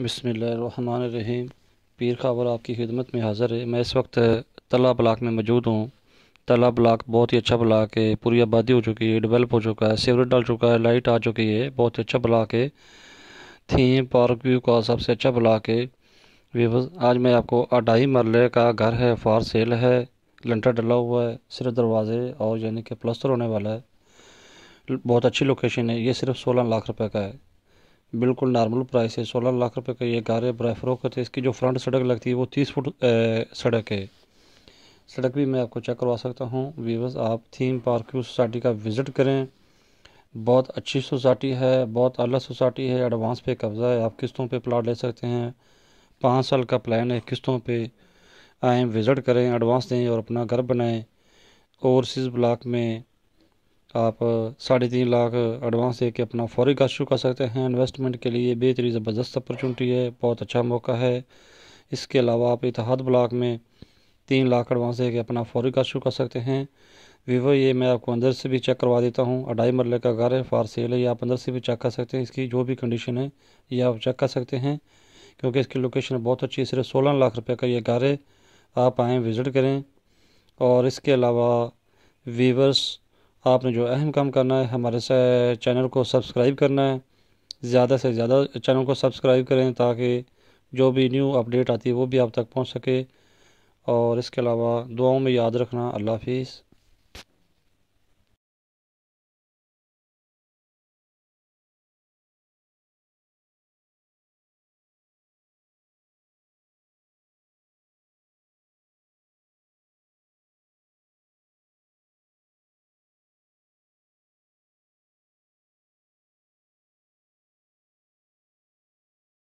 बसमीम पीर खबर आपकी खिदमत में हाज़िर है मैं इस वक्त तला ब्लाक में मौजूद हूँ तला ब्लाक बहुत ही अच्छा ब्लाक है पूरी आबादी हो चुकी है डेवलप हो चुका है सीवरेज डाल चुका है लाइट आ चुकी है बहुत ही अच्छा ब्लाक है थीम पार्क व्यू का सबसे अच्छा ब्लाक है व्यूवर्स आज मैं आपको अढ़ाई मरल का घर है फार सेल है लंटर डला हुआ है सिर्फ दरवाजे और यानी कि प्लस्तर होने वाला है बहुत अच्छी लोकेशन है ये सिर्फ सोलह लाख रुपये का है बिल्कुल नॉर्मल प्राइस है सोलह लाख रुपए का ये कार है बर फरोख्त है इसकी जो फ्रंट सड़क लगती है वो तीस फुट सड़क है सड़क भी मैं आपको चेक करवा सकता हूँ वीवर्स आप थीम पार्क की सोसाइटी का विज़िट करें बहुत अच्छी सोसाइटी है बहुत अलग सोसाइटी है एडवांस पे कब्ज़ा है आप किस्तों पे प्लाट ले सकते हैं पाँच साल का प्लान है किस्तों पे आएँ विज़िट करें एडवांस दें और अपना घर बनाएँ ओवरसीज़ ब्लाक में आप साढ़े तीन लाख एडवांस दे के अपना फौरी काज शुरू कर सकते हैं इन्वेस्टमेंट के लिए बेहतरी ज़बरदस्त अपॉर्चुनिटी है बहुत अच्छा मौका है इसके अलावा आप इतिहाद ब्लॉक में तीन लाख एडवांस दे के अपना फौरी काज शुरू कर सकते हैं वीवो ये मैं आपको अंदर से भी चेक करवा देता हूँ अढ़ाई मरले का घर है फार सेल है ये आप अंदर से भी चेक कर सकते हैं इसकी जो भी कंडीशन है ये आप चेक कर सकते हैं क्योंकि इसकी लोकेशन बहुत अच्छी है सिर्फ सोलह लाख रुपये का ये घर है आप आएँ विज़िट करें और इसके अलावा वीवर्स आपने जो अहम काम करना है हमारे चैनल को सब्सक्राइब करना है ज़्यादा से ज़्यादा चैनल को सब्सक्राइब करें ताकि जो भी न्यू अपडेट आती है वो भी आप तक पहुँच सके और इसके अलावा दुआओं में याद रखना अल्लाह हाफिज़